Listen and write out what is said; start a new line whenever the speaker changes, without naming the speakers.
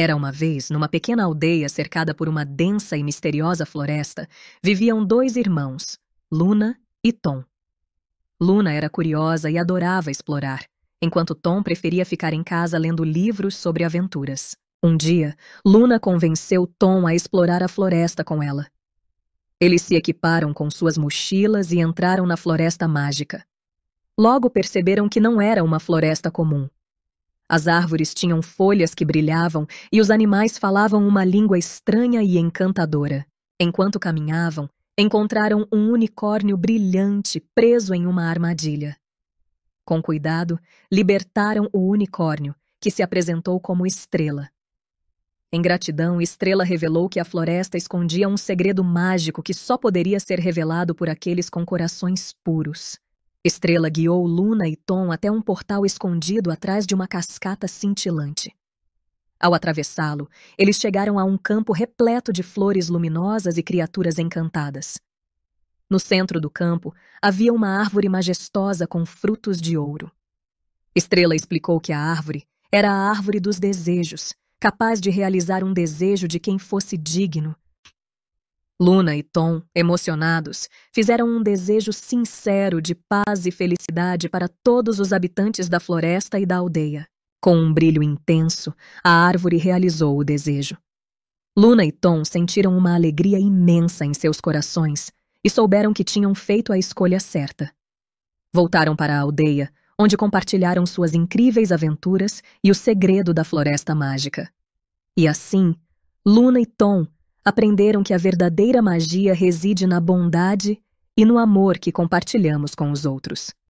Era uma vez, numa pequena aldeia cercada por uma densa e misteriosa floresta, viviam dois irmãos, Luna e Tom. Luna era curiosa e adorava explorar, enquanto Tom preferia ficar em casa lendo livros sobre aventuras. Um dia, Luna convenceu Tom a explorar a floresta com ela. Eles se equiparam com suas mochilas e entraram na floresta mágica. Logo perceberam que não era uma floresta comum. As árvores tinham folhas que brilhavam e os animais falavam uma língua estranha e encantadora. Enquanto caminhavam, encontraram um unicórnio brilhante preso em uma armadilha. Com cuidado, libertaram o unicórnio, que se apresentou como Estrela. Em gratidão, Estrela revelou que a floresta escondia um segredo mágico que só poderia ser revelado por aqueles com corações puros. Estrela guiou Luna e Tom até um portal escondido atrás de uma cascata cintilante. Ao atravessá-lo, eles chegaram a um campo repleto de flores luminosas e criaturas encantadas. No centro do campo havia uma árvore majestosa com frutos de ouro. Estrela explicou que a árvore era a árvore dos desejos, capaz de realizar um desejo de quem fosse digno, Luna e Tom, emocionados, fizeram um desejo sincero de paz e felicidade para todos os habitantes da floresta e da aldeia. Com um brilho intenso, a árvore realizou o desejo. Luna e Tom sentiram uma alegria imensa em seus corações e souberam que tinham feito a escolha certa. Voltaram para a aldeia, onde compartilharam suas incríveis aventuras e o segredo da floresta mágica. E assim, Luna e Tom aprenderam que a verdadeira magia reside na bondade e no amor que compartilhamos com os outros.